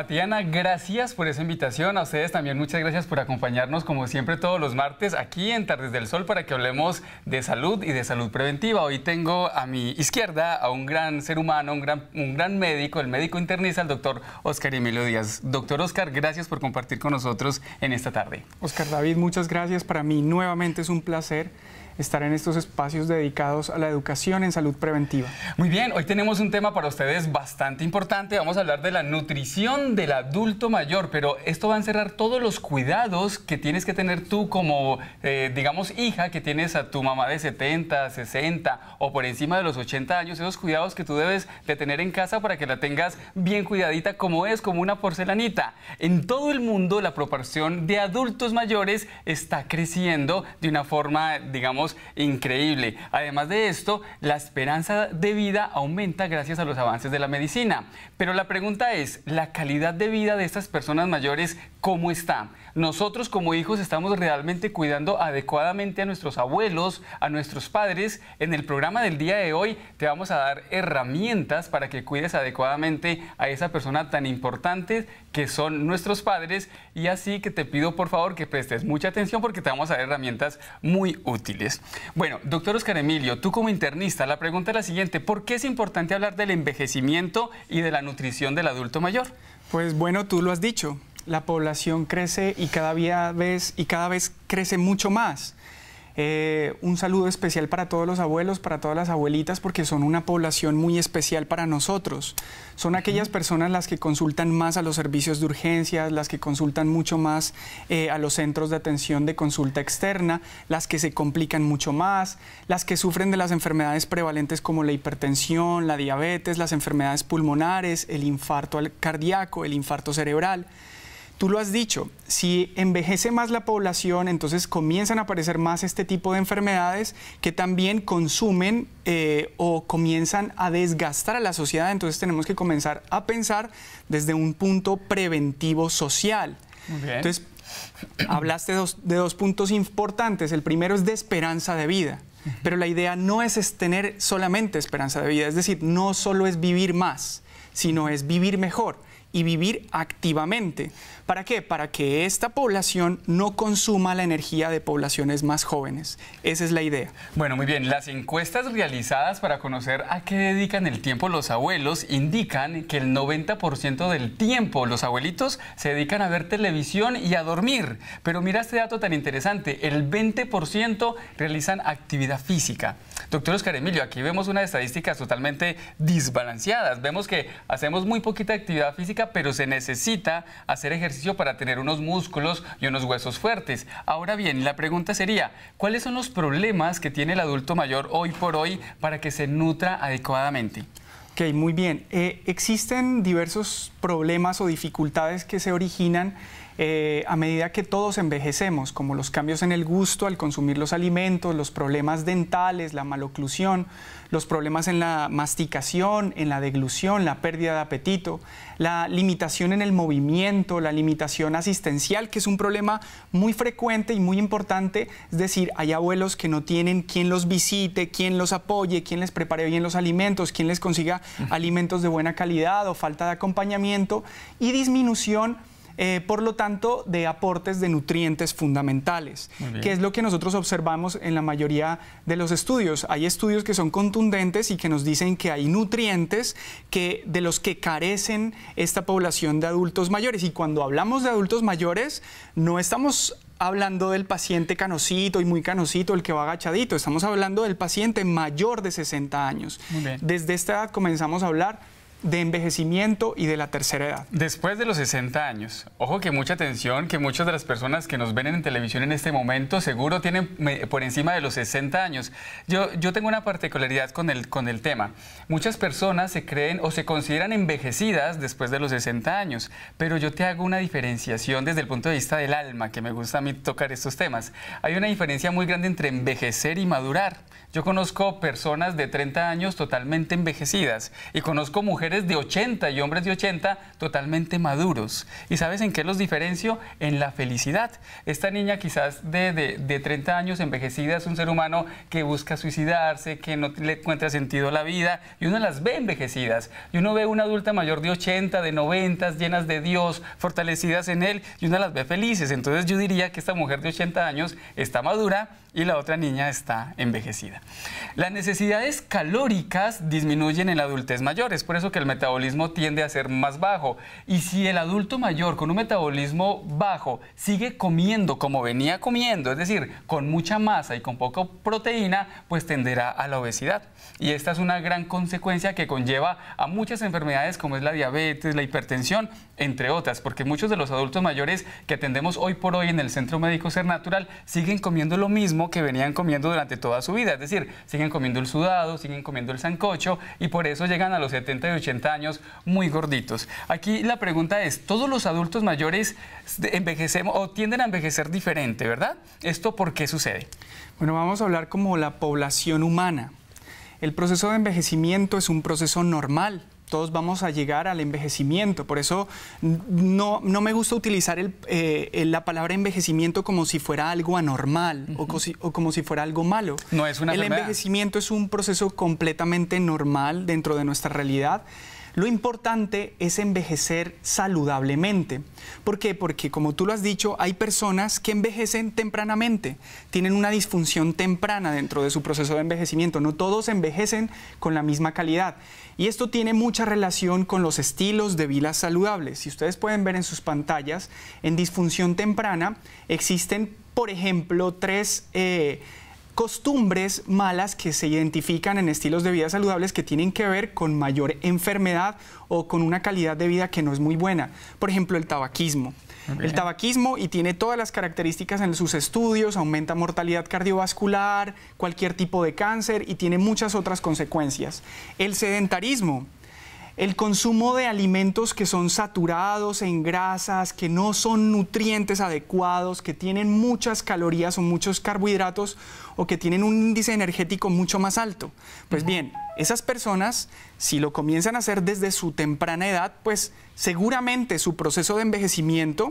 Tatiana, gracias por esa invitación. A ustedes también muchas gracias por acompañarnos como siempre todos los martes aquí en Tardes del Sol para que hablemos de salud y de salud preventiva. Hoy tengo a mi izquierda a un gran ser humano, un gran, un gran médico, el médico internista, el doctor Oscar Emilio Díaz. Doctor Oscar, gracias por compartir con nosotros en esta tarde. Oscar David, muchas gracias. Para mí nuevamente es un placer estar en estos espacios dedicados a la educación en salud preventiva. Muy bien, hoy tenemos un tema para ustedes bastante importante. Vamos a hablar de la nutrición del adulto mayor, pero esto va a encerrar todos los cuidados que tienes que tener tú como, eh, digamos, hija que tienes a tu mamá de 70, 60 o por encima de los 80 años, esos cuidados que tú debes de tener en casa para que la tengas bien cuidadita como es, como una porcelanita. En todo el mundo la proporción de adultos mayores está creciendo de una forma, digamos, increíble. Además de esto, la esperanza de vida aumenta gracias a los avances de la medicina. Pero la pregunta es, ¿la calidad de vida de estas personas mayores cómo está. Nosotros como hijos estamos realmente cuidando adecuadamente a nuestros abuelos, a nuestros padres. En el programa del día de hoy te vamos a dar herramientas para que cuides adecuadamente a esa persona tan importante que son nuestros padres y así que te pido por favor que prestes mucha atención porque te vamos a dar herramientas muy útiles. Bueno, doctor Oscar Emilio, tú como internista, la pregunta es la siguiente, ¿por qué es importante hablar del envejecimiento y de la nutrición del adulto mayor? Pues bueno, tú lo has dicho la población crece y cada vez, y cada vez crece mucho más. Eh, un saludo especial para todos los abuelos, para todas las abuelitas, porque son una población muy especial para nosotros. Son aquellas personas las que consultan más a los servicios de urgencias, las que consultan mucho más eh, a los centros de atención de consulta externa, las que se complican mucho más, las que sufren de las enfermedades prevalentes como la hipertensión, la diabetes, las enfermedades pulmonares, el infarto cardíaco, el infarto cerebral. Tú lo has dicho, si envejece más la población, entonces comienzan a aparecer más este tipo de enfermedades que también consumen eh, o comienzan a desgastar a la sociedad, entonces tenemos que comenzar a pensar desde un punto preventivo social. Entonces, hablaste de dos puntos importantes, el primero es de esperanza de vida. Pero la idea no es tener solamente esperanza de vida, es decir, no solo es vivir más, sino es vivir mejor y vivir activamente. ¿Para qué? Para que esta población no consuma la energía de poblaciones más jóvenes. Esa es la idea. Bueno, muy bien. Las encuestas realizadas para conocer a qué dedican el tiempo los abuelos indican que el 90% del tiempo los abuelitos se dedican a ver televisión y a dormir. Pero mira este dato tan interesante. El 20% realizan actividad física. Doctor Oscar Emilio, aquí vemos unas estadísticas totalmente desbalanceadas. Vemos que hacemos muy poquita actividad física pero se necesita hacer ejercicio para tener unos músculos y unos huesos fuertes. Ahora bien, la pregunta sería, ¿cuáles son los problemas que tiene el adulto mayor hoy por hoy para que se nutra adecuadamente? Ok, muy bien. Eh, existen diversos problemas o dificultades que se originan eh, a medida que todos envejecemos, como los cambios en el gusto al consumir los alimentos, los problemas dentales, la maloclusión, los problemas en la masticación, en la deglución, la pérdida de apetito, la limitación en el movimiento, la limitación asistencial, que es un problema muy frecuente y muy importante, es decir, hay abuelos que no tienen quien los visite, quien los apoye, quien les prepare bien los alimentos, quien les consiga alimentos de buena calidad o falta de acompañamiento y disminución eh, por lo tanto, de aportes de nutrientes fundamentales, que es lo que nosotros observamos en la mayoría de los estudios. Hay estudios que son contundentes y que nos dicen que hay nutrientes que, de los que carecen esta población de adultos mayores. Y cuando hablamos de adultos mayores, no estamos hablando del paciente canosito y muy canosito, el que va agachadito. Estamos hablando del paciente mayor de 60 años. Desde esta edad comenzamos a hablar de envejecimiento y de la tercera edad. Después de los 60 años, ojo que mucha atención, que muchas de las personas que nos ven en televisión en este momento seguro tienen por encima de los 60 años. Yo, yo tengo una particularidad con el, con el tema. Muchas personas se creen o se consideran envejecidas después de los 60 años, pero yo te hago una diferenciación desde el punto de vista del alma, que me gusta a mí tocar estos temas. Hay una diferencia muy grande entre envejecer y madurar. Yo conozco personas de 30 años totalmente envejecidas y conozco mujeres de 80 y hombres de 80 totalmente maduros. ¿Y sabes en qué los diferencio? En la felicidad. Esta niña quizás de, 30 años envejecida es un ser humano que busca suicidarse, que no le encuentra sentido a la vida y uno las ve envejecidas. Y uno ve una adulta mayor de 80, de 90, llenas de Dios, fortalecidas en Él y uno las ve felices. Entonces yo diría que esta mujer de 80 años está madura y la otra niña está envejecida. Las necesidades calóricas disminuyen en la adultez mayor, es por eso que el metabolismo tiende a ser más bajo. Y si el adulto mayor con un metabolismo bajo sigue comiendo como venía comiendo, es decir, con mucha masa y con poca proteína, pues tenderá a la obesidad. Y esta es una gran consecuencia que conlleva a muchas enfermedades como es la diabetes, la hipertensión entre otras, porque muchos de los adultos mayores que atendemos hoy por hoy en el Centro Médico Ser Natural siguen comiendo lo mismo que venían comiendo durante toda su vida, es decir, siguen comiendo el sudado, siguen comiendo el sancocho y por eso llegan a los 70 y 80 años muy gorditos. Aquí la pregunta es, todos los adultos mayores envejecemos o tienden a envejecer diferente, ¿verdad? ¿Esto por qué sucede? Bueno, vamos a hablar como la población humana. El proceso de envejecimiento es un proceso normal todos vamos a llegar al envejecimiento. Por eso no, no me gusta utilizar eh, la palabra envejecimiento como si fuera algo anormal o, como si fuera algo malo. No es El envejecimiento es un proceso completamente normal dentro de nuestra realidad. Lo importante es envejecer saludablemente. ¿Por qué? Porque como tú lo has dicho, hay personas que envejecen tempranamente, tienen una disfunción temprana dentro de su proceso de envejecimiento. No todos envejecen con la misma calidad. Y esto tiene mucha relación con los estilos de vida saludables. Si ustedes pueden ver en sus pantallas, en disfunción temprana existen, por ejemplo, tres... Eh, costumbres malas que se identifican en estilos de vida saludables que tienen que ver con mayor enfermedad o con una calidad de vida que no es muy buena. Por ejemplo, el tabaquismo. El tabaquismo y tiene todas las características en sus estudios, aumenta mortalidad cardiovascular, cualquier tipo de cáncer y tiene muchas otras consecuencias. El sedentarismo el consumo de alimentos que son saturados en grasas, que no son nutrientes adecuados, que tienen muchas calorías o muchos carbohidratos o que tienen un índice energético mucho más alto. Pues bien, esas personas, si lo comienzan a hacer desde su temprana edad, pues seguramente su proceso de envejecimiento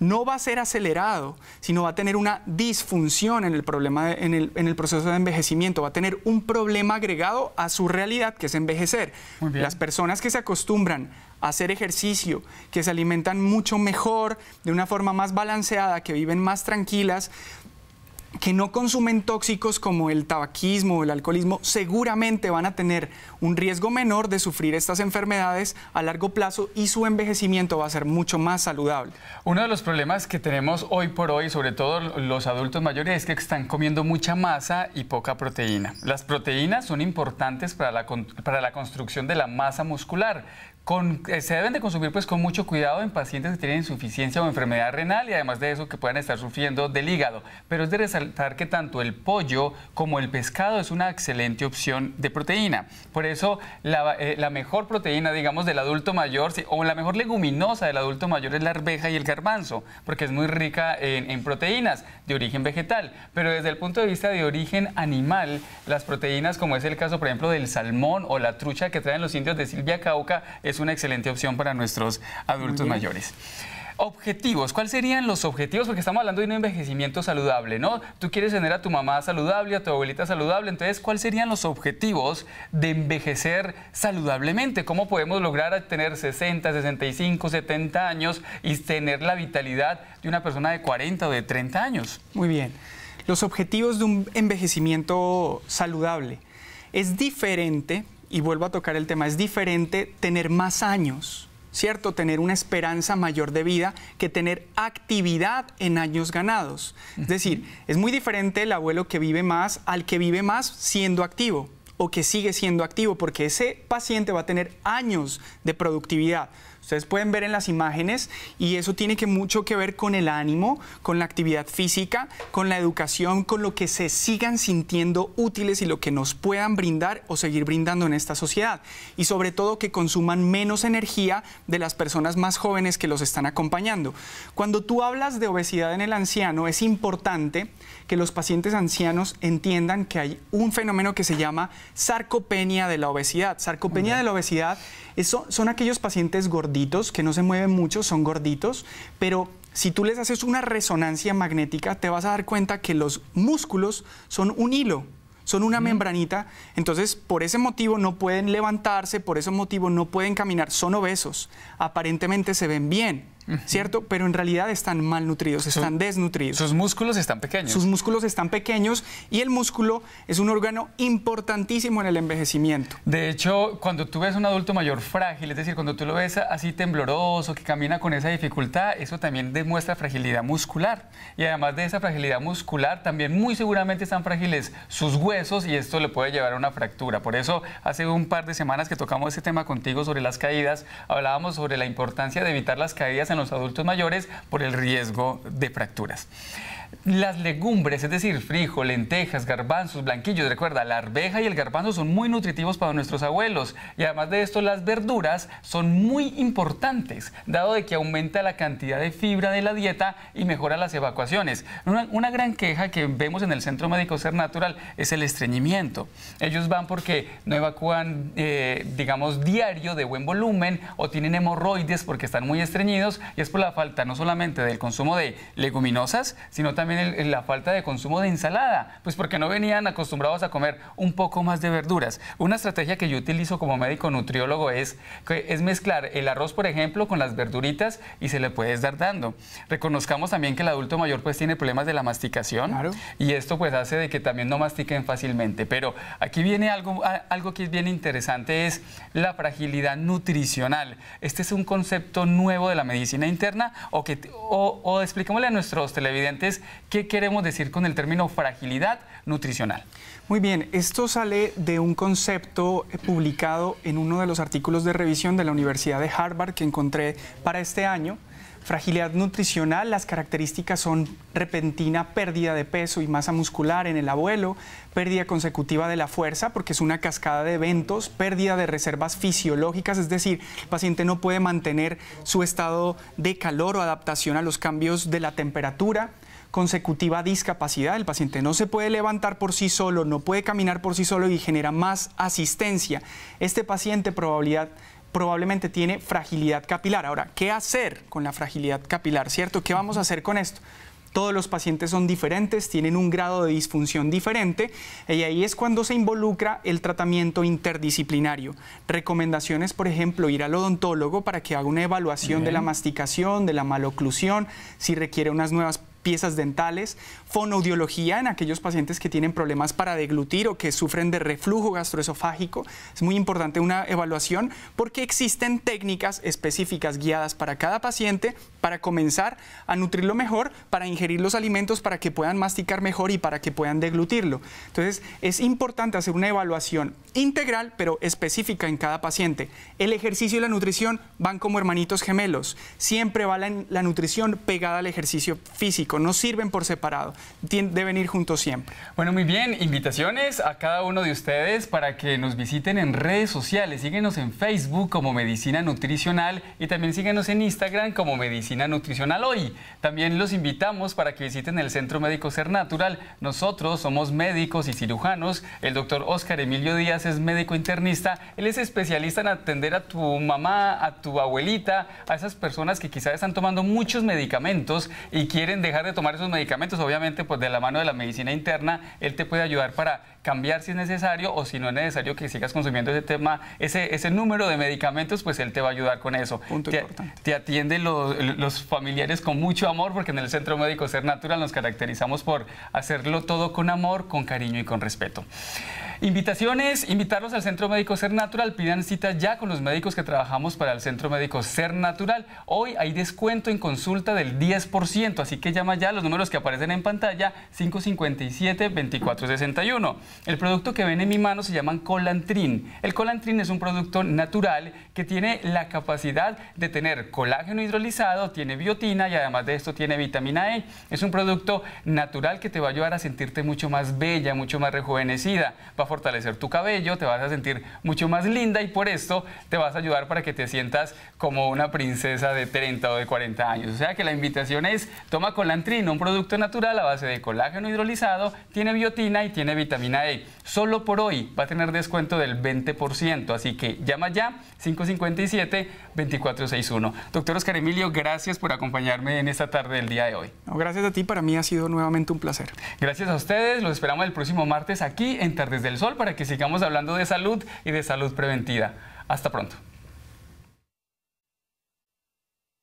no va a ser acelerado, sino va a tener una disfunción en el, problema en, el, en el, proceso de envejecimiento, va a tener un problema agregado a su realidad, que es envejecer. Las personas que se acostumbran a hacer ejercicio, que se alimentan mucho mejor, de una forma más balanceada, que viven más tranquilas, que no consumen tóxicos como el tabaquismo o el alcoholismo seguramente van a tener un riesgo menor de sufrir estas enfermedades a largo plazo y su envejecimiento va a ser mucho más saludable. Uno de los problemas que tenemos hoy por hoy, sobre todo los adultos mayores, es que están comiendo mucha masa y poca proteína. Las proteínas son importantes para la, para la construcción de la masa muscular, eh, se deben de consumir pues con mucho cuidado en pacientes que tienen insuficiencia o enfermedad renal y además de eso que puedan estar sufriendo del hígado. Pero es de resaltar que tanto el pollo como el pescado es una excelente opción de proteína. Por eso la, eh, mejor proteína, digamos, del adulto mayor o la mejor leguminosa del adulto mayor es la arveja y el garbanzo, porque es muy rica en, en proteínas de origen vegetal. Pero desde el punto de vista de origen animal, las proteínas como es el caso, por ejemplo, del salmón o la trucha que traen los indios de Silvia Cauca, es es una excelente opción para nuestros adultos mayores. Objetivos, ¿cuáles serían los objetivos? Porque estamos hablando de un envejecimiento saludable, ¿no? Tú quieres tener a tu mamá saludable, a tu abuelita saludable, entonces, ¿cuáles serían los objetivos de envejecer saludablemente? ¿Cómo podemos lograr tener 60, 65, 70 años y tener la vitalidad de una persona de 40 o de 30 años? Muy bien. Los objetivos de un envejecimiento saludable es diferente y vuelvo a tocar el tema, es diferente tener más años, ¿cierto? Tener una esperanza mayor de vida que tener actividad en años ganados. Es decir, es muy diferente el abuelo que vive más al que vive más siendo activo o que sigue siendo activo, porque ese paciente va a tener años de productividad. Ustedes pueden ver en las imágenes y eso tiene que mucho que ver con el ánimo, con la actividad física, con la educación, con lo que se sigan sintiendo útiles y lo que nos puedan brindar o seguir brindando en esta sociedad. Y sobre todo que consuman menos energía de las personas más jóvenes que los están acompañando. Cuando tú hablas de obesidad en el anciano, es importante que los pacientes ancianos entiendan que hay un fenómeno que se llama sarcopenia de la obesidad. Sarcopenia de la obesidad es, son aquellos pacientes gordos que no se mueven mucho, son gorditos, pero si tú les haces una resonancia magnética, te vas a dar cuenta que los músculos son un hilo, son una membranita, entonces por ese motivo no pueden levantarse, por ese motivo no pueden caminar, son obesos, aparentemente se ven bien, ¿cierto? Pero en realidad están malnutridos, están desnutridos. Sus músculos están pequeños. Sus músculos están pequeños y el músculo es un órgano importantísimo en el envejecimiento. De hecho, cuando tú ves un adulto mayor frágil, es decir, cuando tú lo ves así tembloroso, que camina con esa dificultad, eso también demuestra fragilidad muscular. Y además de esa fragilidad muscular, también muy seguramente están frágiles sus huesos y esto le puede llevar a una fractura. Por eso, hace un par de semanas que tocamos este tema contigo sobre las caídas, hablábamos sobre la importancia de evitar las caídas en los adultos mayores por el riesgo de fracturas. Las legumbres, es decir, frijol, lentejas, garbanzos, blanquillos, recuerda, la arveja y el garbanzo son muy nutritivos para nuestros abuelos y además de esto las verduras son muy importantes, dado de que aumenta la cantidad de fibra de la dieta y mejora las evacuaciones. Una, gran queja que vemos en el Centro Médico Ser Natural es el estreñimiento. Ellos van porque no evacúan, eh, digamos, diario de buen volumen o tienen hemorroides porque están muy estreñidos y es por la falta no solamente del consumo de leguminosas, sino también también la falta de consumo de ensalada, pues porque no venían acostumbrados a comer un poco más de verduras. Una estrategia que yo utilizo como médico nutriólogo es, es mezclar el arroz, por ejemplo, con las verduritas y se le puedes dar dando. Reconozcamos también que el adulto mayor pues tiene problemas de la masticación y esto pues hace de que también no mastiquen fácilmente. Pero aquí viene algo, algo que es bien interesante, es la fragilidad nutricional. Este es un concepto nuevo de la medicina interna o que o, o a nuestros televidentes ¿Qué queremos decir con el término fragilidad nutricional? Muy bien, esto sale de un concepto eh, publicado en uno de los artículos de revisión de la Universidad de Harvard que encontré para este año. Fragilidad nutricional, las características son repentina pérdida de peso y masa muscular en el abuelo, pérdida consecutiva de la fuerza, porque es una cascada de eventos, pérdida de reservas fisiológicas, es decir, el paciente no puede mantener su estado de calor o adaptación a los cambios de la temperatura, consecutiva discapacidad. El paciente no se puede levantar por sí solo, no puede caminar por sí solo y genera más asistencia. Este paciente probablemente tiene fragilidad capilar. Ahora, ¿qué hacer con la fragilidad capilar, cierto? ¿Qué vamos a hacer con esto? Todos los pacientes son diferentes, tienen un grado de disfunción diferente y ahí es cuando se involucra el tratamiento interdisciplinario. Recomendaciones, por ejemplo, ir al odontólogo para que haga una evaluación de la masticación, de la maloclusión, si requiere unas nuevas piezas dentales, fonoaudiología en aquellos pacientes que tienen problemas para deglutir o que sufren de reflujo gastroesofágico. Es muy importante una evaluación porque existen técnicas específicas guiadas para cada paciente para comenzar a nutrirlo mejor, para ingerir los alimentos, para que puedan masticar mejor y para que puedan deglutirlo. Entonces, es importante hacer una evaluación integral, pero específica en cada paciente. El ejercicio y la nutrición van como hermanitos gemelos. Siempre va la, nutrición pegada al ejercicio físico, no sirven por separado, deben ir juntos siempre. Bueno, muy bien, invitaciones a cada uno de ustedes para que nos visiten en redes sociales. Síguenos en Facebook como Medicina Nutricional y también síguenos en Instagram como Medicina nutricional hoy. También los invitamos para que visiten el Centro Médico Ser Natural. Nosotros somos médicos y cirujanos. El doctor Oscar Emilio Díaz es médico internista. Él es especialista en atender a tu mamá, a tu abuelita, a esas personas que quizás están tomando muchos medicamentos y quieren dejar de tomar esos medicamentos. Obviamente, pues de la mano de la medicina interna, él te puede ayudar para cambiar si es necesario o si no es necesario que sigas consumiendo ese tema, ese, ese número de medicamentos, pues él te va a ayudar con eso. te, atiende los los familiares con mucho amor, porque en el Centro Médico Ser Natural nos caracterizamos por hacerlo todo con amor, con cariño y con respeto. Invitaciones, invitarlos al Centro Médico Ser Natural. Pidan cita ya con los médicos que trabajamos para el Centro Médico Ser Natural. Hoy hay descuento en consulta del 10%, así que llama ya los números que aparecen en pantalla 557-2461. El producto que ven en mi mano se llama Colantrin. El Colantrin es un producto natural que tiene la capacidad de tener colágeno hidrolizado, tiene biotina y además de esto tiene vitamina E. Es un producto natural que te va a ayudar a sentirte mucho más bella, mucho más rejuvenecida fortalecer tu cabello, te vas a sentir mucho más linda y por esto te vas a ayudar para que te sientas como una princesa de 30 o de 40 años. O sea que la invitación es, toma colantrino, un producto natural a base de colágeno hidrolizado, tiene biotina y tiene vitamina E. Solo por hoy va a tener descuento del 20%, así que llama ya 557-2461. Doctor Oscar Emilio, gracias por acompañarme en esta tarde del día de hoy. gracias a ti, para mí ha sido nuevamente un placer. Gracias a ustedes, los esperamos el próximo martes aquí en Tardes del Sol para que sigamos hablando de salud y de salud preventiva. Hasta pronto.